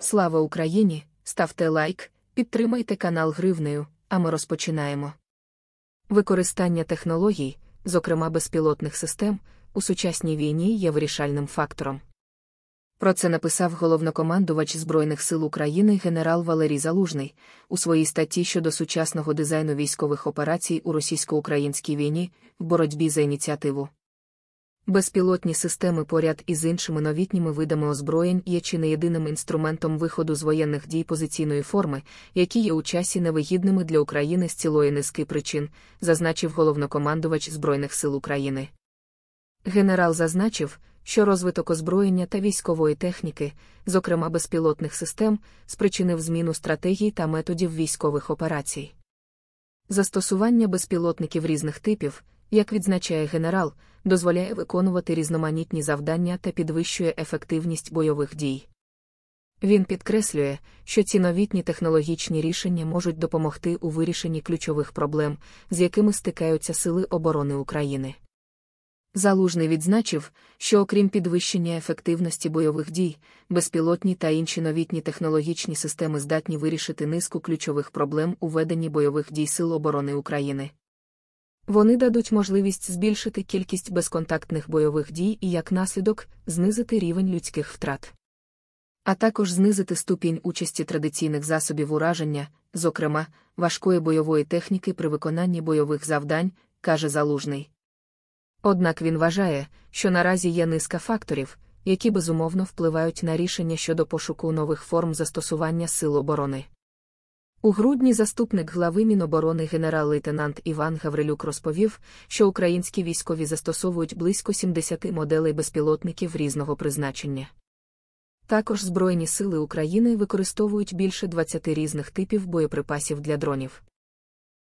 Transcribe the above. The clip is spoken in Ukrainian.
Слава Україні! Ставте лайк, підтримайте канал Гривнею, а ми розпочинаємо. Використання технологій, зокрема безпілотних систем, у сучасній війні є вирішальним фактором. Про це написав головнокомандувач Збройних сил України генерал Валерій Залужний у своїй статті щодо сучасного дизайну військових операцій у російсько-українській війні в боротьбі за ініціативу. Безпілотні системи поряд із іншими новітніми видами озброєнь є чи не єдиним інструментом виходу з воєнних дій позиційної форми, які є у часі невигідними для України з цілої низки причин, зазначив головнокомандувач Збройних сил України. Генерал зазначив, що розвиток озброєння та військової техніки, зокрема безпілотних систем, спричинив зміну стратегій та методів військових операцій. Застосування безпілотників різних типів, як відзначає генерал, дозволяє виконувати різноманітні завдання та підвищує ефективність бойових дій. Він підкреслює, що ці новітні технологічні рішення можуть допомогти у вирішенні ключових проблем, з якими стикаються сили оборони України. Залужний відзначив, що окрім підвищення ефективності бойових дій, безпілотні та інші новітні технологічні системи здатні вирішити низку ключових проблем у веденні бойових дій Сил оборони України. Вони дадуть можливість збільшити кількість безконтактних бойових дій і як наслідок знизити рівень людських втрат, а також знизити ступінь участі традиційних засобів ураження, зокрема, важкої бойової техніки при виконанні бойових завдань, каже залужний. Однак він вважає, що наразі є низка факторів, які безумовно впливають на рішення щодо пошуку нових форм застосування сил оборони. У грудні заступник глави Міноборони генерал-лейтенант Іван Гаврилюк розповів, що українські військові застосовують близько 70 моделей безпілотників різного призначення. Також Збройні сили України використовують більше 20 різних типів боєприпасів для дронів.